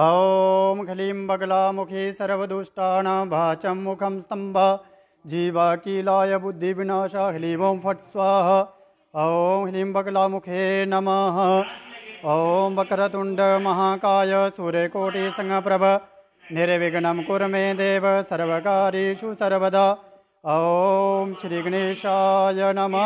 ॐ क्लीं बगलामुखी सर्वदुष्टाणां वाचं मुखं स्तम्भ जीवाकीलाय बुद्धिविनाशा ह्लीं ॐ फट् स्वाहा ओं ह्लीं बगलामुखे नमः बकरतुंड महाकाय प्रभ निर्विघ्न कुर मे देव सर्वकारीषु सर्वदा ओम श्री गणेशाय नम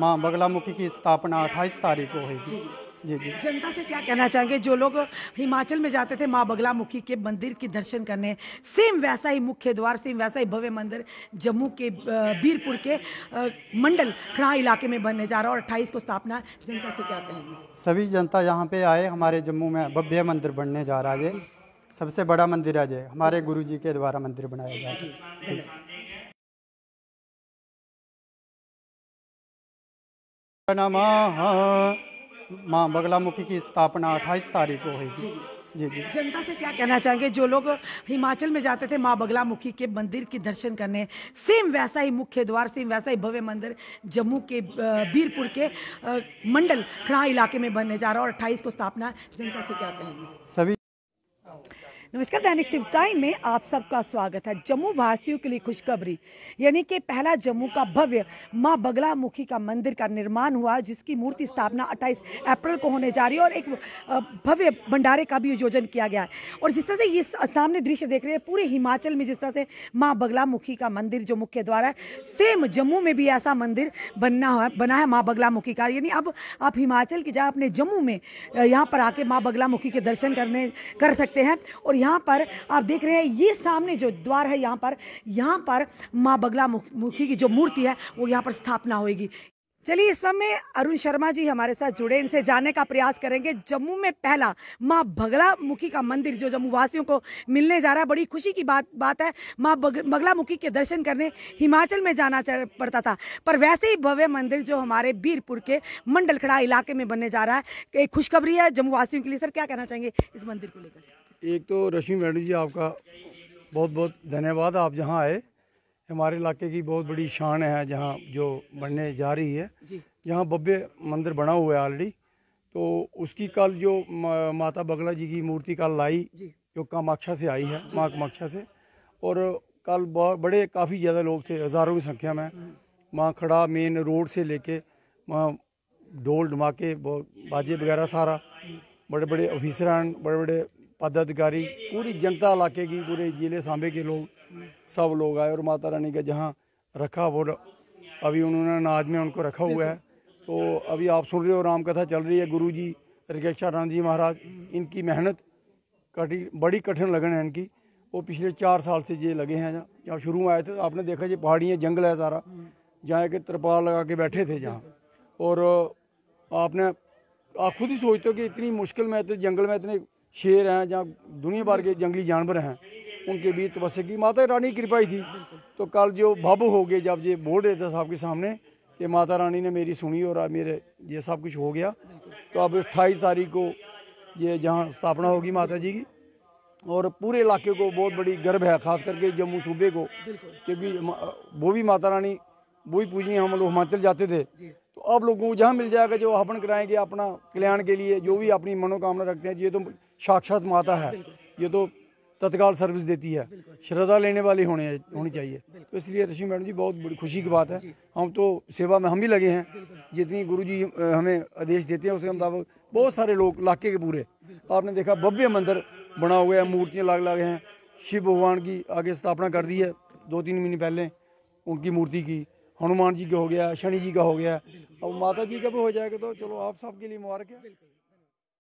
मां बगलामुखी की स्थापना अट्ठाईस तारीख को होगी जी जी जनता से क्या कहना चाहेंगे जो लोग हिमाचल में जाते थे माँ बगला मुखी के मंदिर के दर्शन करने सेम वैसा ही मुख्य द्वार सेम वैसा ही भव्य मंदिर जम्मू के बीरपुर के मंडल खड़ा इलाके में बनने जा रहा है और अट्ठाईस को स्थापना जनता से क्या कहेंगे सभी जनता यहाँ पे आए हमारे जम्मू में भव्य मंदिर बनने जा रहा है सबसे बड़ा मंदिर है जय हमारे गुरु जी के द्वारा मंदिर बनाया जा रहा है नमः माँ बगलामुखी की स्थापना 28 तारीख को होगी जी जी जनता से क्या कहना चाहेंगे जो लोग हिमाचल में जाते थे माँ बगलामुखी के मंदिर के दर्शन करने सेम वैसा ही मुख्य द्वार सेम वैसा ही भव्य मंदिर जम्मू के बीरपुर के मंडल खड़ा इलाके में बनने जा रहा है और अट्ठाईस को स्थापना जनता से क्या कहेंगे सभी नमस्कार दैनिक शिव टाइम में आप सबका स्वागत है जम्मू वासियों के लिए खुशखबरी यानी कि पहला जम्मू का भव्य मां बगलामुखी का मंदिर का निर्माण हुआ जिसकी मूर्ति स्थापना 28 अप्रैल को होने जा रही है और एक भव्य भंडारे का भी आयोजन किया गया है और जिस तरह से ये सामने दृश्य देख रहे हैं पूरे हिमाचल में जिस तरह से माँ बगलामुखी का मंदिर जो मुख्य द्वार है सेम जम्मू में भी ऐसा मंदिर बनना है बना है माँ बगलामुखी का यानी अब आप हिमाचल की जगह अपने जम्मू में यहाँ पर आके माँ बगलामुखी के दर्शन करने कर सकते हैं और यहाँ पर आप देख रहे हैं ये सामने जो द्वार है यहाँ पर यहाँ पर माँ बगला मुखी की जो मूर्ति है वो यहाँ पर स्थापना होगी चलिए इस समय अरुण शर्मा जी हमारे साथ जुड़े इनसे जानने का प्रयास करेंगे जम्मू में पहला माँ बगला मुखी का मंदिर जो जम्मू वासियों को मिलने जा रहा है बड़ी खुशी की बात बात है माँ बगला मुखी के दर्शन करने हिमाचल में जाना पड़ता था पर वैसे ही भव्य मंदिर जो हमारे बीरपुर के मंडलखड़ा इलाके में बनने जा रहा है एक खुशखबरी है जम्मू वासियों के लिए सर क्या कहना चाहेंगे इस मंदिर को लेकर एक तो रश्मि मैडम जी आपका बहुत बहुत धन्यवाद आप जहाँ आए हमारे इलाके की बहुत बड़ी शान है जहाँ जो बनने जा रही है जहाँ भव्य मंदिर बना हुआ है ऑलरेडी तो उसकी कल जो माता बगला जी की मूर्ति कल लाई जो कामाक्षा से आई है माँ कामाक्षा से और कल बड़े काफ़ी ज़्यादा लोग थे हज़ारों की संख्या में वहाँ हम्म। खड़ा मेन रोड से लेके वहाँ ढोल धमाके बाजे वगैरह सारा हम्म। बड़े बड़े ऑफिसरान बड़े बड़े पदाधिकारी पूरी जनता इलाके की पूरे ज़िले सांबे के लोग सब लोग आए और माता रानी का जहाँ रखा वो अभी उन्होंने अनाज में उनको रखा हुआ है तो अभी आप सुन रहे हो राम कथा चल रही है गुरु जी राम जी महाराज इनकी मेहनत कठिन बड़ी कठिन लगन है इनकी वो पिछले चार साल से ये लगे हैं जहाँ शुरू में आए थे तो आपने देखा जी पहाड़ियाँ जंगल है सारा जहाँ के तिरपाल लगा के बैठे थे जहाँ और आपने आप खुद ही सोचते हो कि इतनी मुश्किल में इतने जंगल में इतने शेर हैं या दुनिया भर के जंगली जानवर हैं उनके बीच तपस्या की माता रानी की कृपा ही थी तो कल जो भब हो गए जब ये बोल रहे थे साहब के सामने कि माता रानी ने मेरी सुनी और मेरे ये सब कुछ हो गया तो अब अट्ठाईस तारीख को ये जहाँ स्थापना होगी माता जी की और पूरे इलाके को बहुत बड़ी गर्व है खास करके जम्मू सूबे को क्योंकि वो भी माता रानी वो भी पूजनी हम लोग हिमाचल जाते थे तो अब लोगों को जहाँ मिल जाएगा जो हवन कराएंगे अपना कल्याण के लिए जो भी अपनी मनोकामना रखते हैं ये तो साक्षात माता है ये तो तत्काल सर्विस देती है श्रद्धा लेने वाली होने होनी चाहिए तो इसलिए ऋषि मैडम जी बहुत बड़ी खुशी की बात है हम तो सेवा में हम भी लगे हैं जितनी गुरु जी हमें आदेश देते हैं उसके मुताबिक बहुत सारे लोग इलाके के पूरे आपने देखा भव्य मंदिर बना हुआ है मूर्तियाँ लाग लागे हैं शिव भगवान की आगे स्थापना कर दी है दो तीन महीने पहले उनकी मूर्ति की हनुमान जी का हो गया शनि जी का हो गया अब माता जी का भी हो जाएगा तो चलो आप सबके लिए मुबारक है